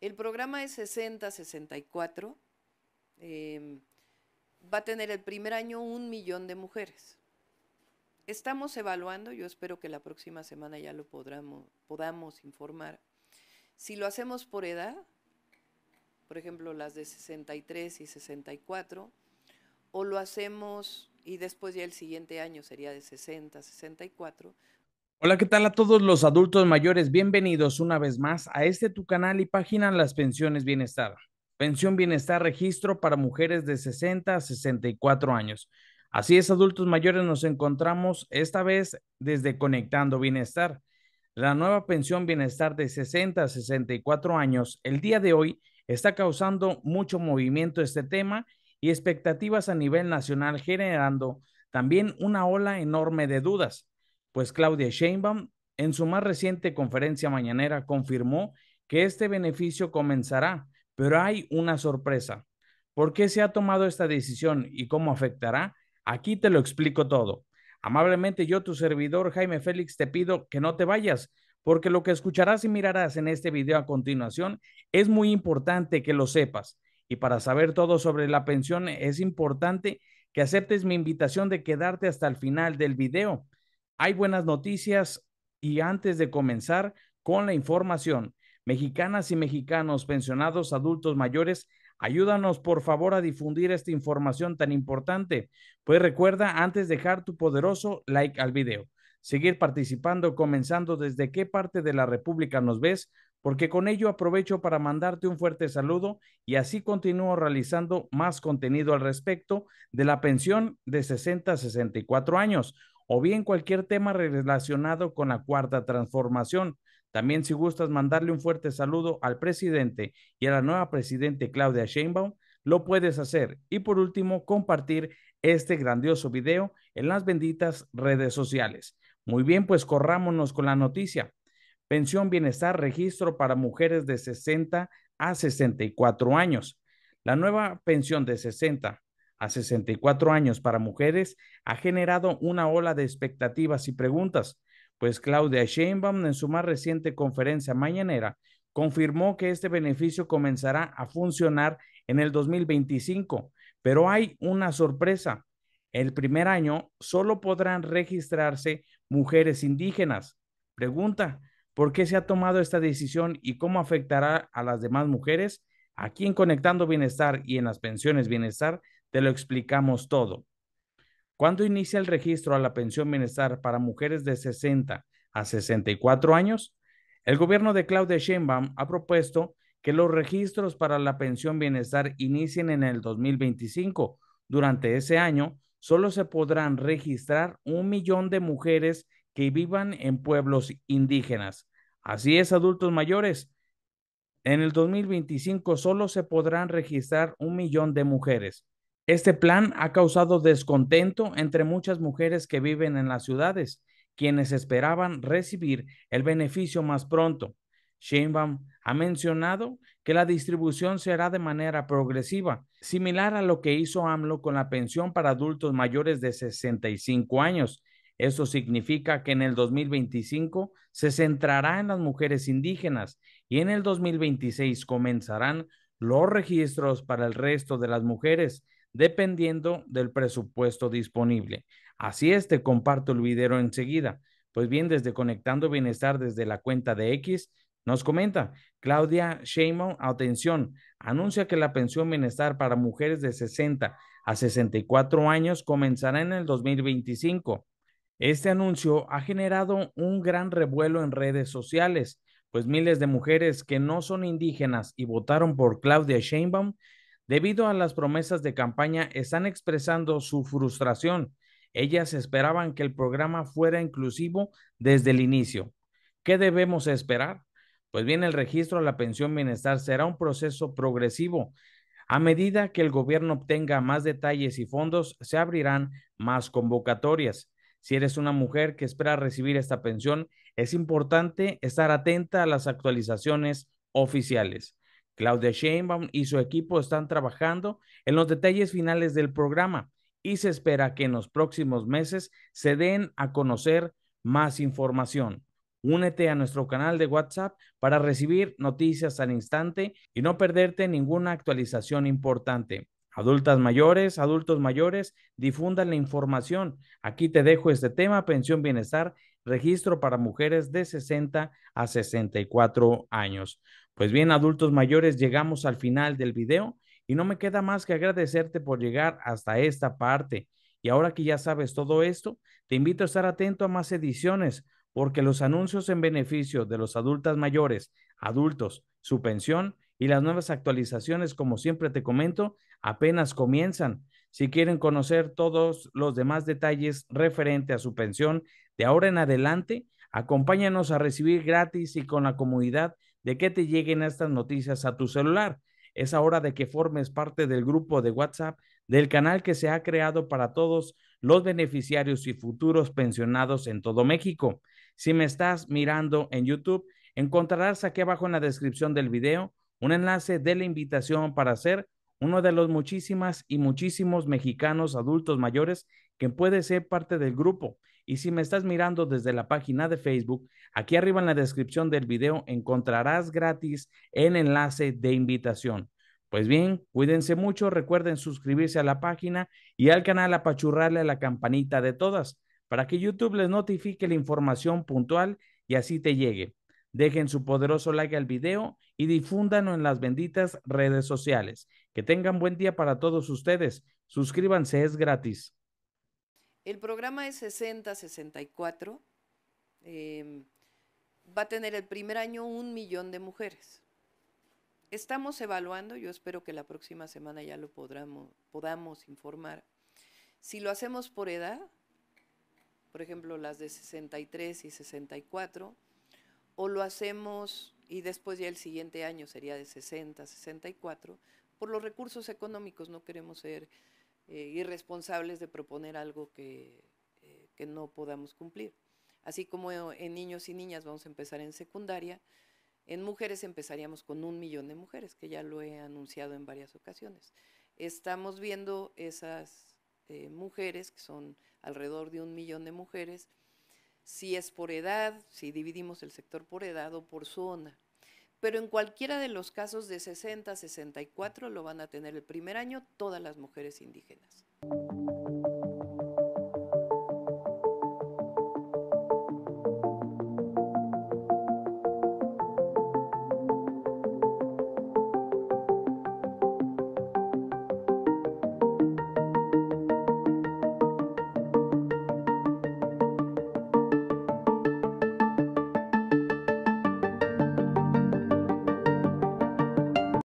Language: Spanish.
El programa es 60-64. Em, va a tener el primer año un millón de mujeres. Estamos evaluando, yo espero que la próxima semana ya lo podamos, informar. Si lo hacemos por edad, por ejemplo las de 63 y 64, o lo hacemos y después ya el siguiente año sería de 60 64, Hola, ¿qué tal a todos los adultos mayores? Bienvenidos una vez más a este tu canal y página Las Pensiones Bienestar. Pensión Bienestar Registro para mujeres de 60 a 64 años. Así es, adultos mayores, nos encontramos esta vez desde Conectando Bienestar. La nueva pensión Bienestar de 60 a 64 años, el día de hoy, está causando mucho movimiento este tema y expectativas a nivel nacional, generando también una ola enorme de dudas pues Claudia Sheinbaum en su más reciente conferencia mañanera confirmó que este beneficio comenzará, pero hay una sorpresa. ¿Por qué se ha tomado esta decisión y cómo afectará? Aquí te lo explico todo. Amablemente yo, tu servidor Jaime Félix, te pido que no te vayas, porque lo que escucharás y mirarás en este video a continuación es muy importante que lo sepas. Y para saber todo sobre la pensión es importante que aceptes mi invitación de quedarte hasta el final del video hay buenas noticias y antes de comenzar con la información, mexicanas y mexicanos, pensionados, adultos mayores, ayúdanos por favor a difundir esta información tan importante. Pues recuerda antes dejar tu poderoso like al video. Seguir participando comenzando desde qué parte de la República nos ves, porque con ello aprovecho para mandarte un fuerte saludo y así continúo realizando más contenido al respecto de la pensión de 60 a 64 años o bien cualquier tema relacionado con la cuarta transformación. También si gustas mandarle un fuerte saludo al presidente y a la nueva presidente Claudia Sheinbaum, lo puedes hacer. Y por último, compartir este grandioso video en las benditas redes sociales. Muy bien, pues corrámonos con la noticia. Pensión Bienestar Registro para mujeres de 60 a 64 años. La nueva pensión de 60 a 64 años para mujeres ha generado una ola de expectativas y preguntas, pues Claudia Sheinbaum en su más reciente conferencia mañanera confirmó que este beneficio comenzará a funcionar en el 2025, pero hay una sorpresa. El primer año solo podrán registrarse mujeres indígenas. Pregunta, ¿por qué se ha tomado esta decisión y cómo afectará a las demás mujeres? Aquí en Conectando Bienestar y en las pensiones Bienestar te lo explicamos todo. ¿Cuándo inicia el registro a la pensión bienestar para mujeres de 60 a 64 años? El gobierno de Claude Sheinbaum ha propuesto que los registros para la pensión bienestar inicien en el 2025. Durante ese año, solo se podrán registrar un millón de mujeres que vivan en pueblos indígenas. Así es, adultos mayores. En el 2025 solo se podrán registrar un millón de mujeres. Este plan ha causado descontento entre muchas mujeres que viven en las ciudades, quienes esperaban recibir el beneficio más pronto. Sheinbaum ha mencionado que la distribución se hará de manera progresiva, similar a lo que hizo AMLO con la pensión para adultos mayores de 65 años. Eso significa que en el 2025 se centrará en las mujeres indígenas y en el 2026 comenzarán los registros para el resto de las mujeres dependiendo del presupuesto disponible. Así es, te comparto el video enseguida. Pues bien, desde Conectando Bienestar, desde la cuenta de X, nos comenta Claudia Sheinbaum, atención, anuncia que la pensión bienestar para mujeres de 60 a 64 años comenzará en el 2025. Este anuncio ha generado un gran revuelo en redes sociales, pues miles de mujeres que no son indígenas y votaron por Claudia Sheinbaum Debido a las promesas de campaña, están expresando su frustración. Ellas esperaban que el programa fuera inclusivo desde el inicio. ¿Qué debemos esperar? Pues bien, el registro a la pensión bienestar será un proceso progresivo. A medida que el gobierno obtenga más detalles y fondos, se abrirán más convocatorias. Si eres una mujer que espera recibir esta pensión, es importante estar atenta a las actualizaciones oficiales. Claudia Sheinbaum y su equipo están trabajando en los detalles finales del programa y se espera que en los próximos meses se den a conocer más información. Únete a nuestro canal de WhatsApp para recibir noticias al instante y no perderte ninguna actualización importante. Adultas mayores, adultos mayores, difundan la información. Aquí te dejo este tema, pensión bienestar, registro para mujeres de 60 a 64 años. Pues bien, adultos mayores, llegamos al final del video y no me queda más que agradecerte por llegar hasta esta parte. Y ahora que ya sabes todo esto, te invito a estar atento a más ediciones porque los anuncios en beneficio de los adultos mayores, adultos, su pensión y las nuevas actualizaciones, como siempre te comento, apenas comienzan. Si quieren conocer todos los demás detalles referente a su pensión de ahora en adelante, acompáñanos a recibir gratis y con la comunidad de que te lleguen estas noticias a tu celular. Es hora de que formes parte del grupo de WhatsApp del canal que se ha creado para todos los beneficiarios y futuros pensionados en todo México. Si me estás mirando en YouTube, encontrarás aquí abajo en la descripción del video un enlace de la invitación para ser uno de los muchísimas y muchísimos mexicanos adultos mayores que puede ser parte del grupo y si me estás mirando desde la página de Facebook, aquí arriba en la descripción del video encontrarás gratis el enlace de invitación. Pues bien, cuídense mucho, recuerden suscribirse a la página y al canal apachurrarle a la campanita de todas para que YouTube les notifique la información puntual y así te llegue. Dejen su poderoso like al video y difúndanlo en las benditas redes sociales. Que tengan buen día para todos ustedes. Suscríbanse, es gratis. El programa es 60-64. Em, va a tener el primer año un millón de mujeres. Estamos evaluando, yo espero que la próxima semana ya lo podamos, podamos informar. Si lo hacemos por edad, por ejemplo, las de 63 y 64, o lo hacemos y después ya el siguiente año sería de 60, 64, por los recursos económicos no queremos ser eh, irresponsables de proponer algo eh, que, no podamos cumplir. Así como en niños y niñas vamos a empezar en secundaria, en mujeres empezaríamos con un millón de mujeres, que ya lo he anunciado en varias ocasiones. Estamos viendo esas eh, mujeres, que son alrededor de un millón de mujeres, si es por edad, si dividimos el sector por edad o por zona pero en cualquiera de los casos de 60 a 64 lo van a tener el primer año todas las mujeres indígenas.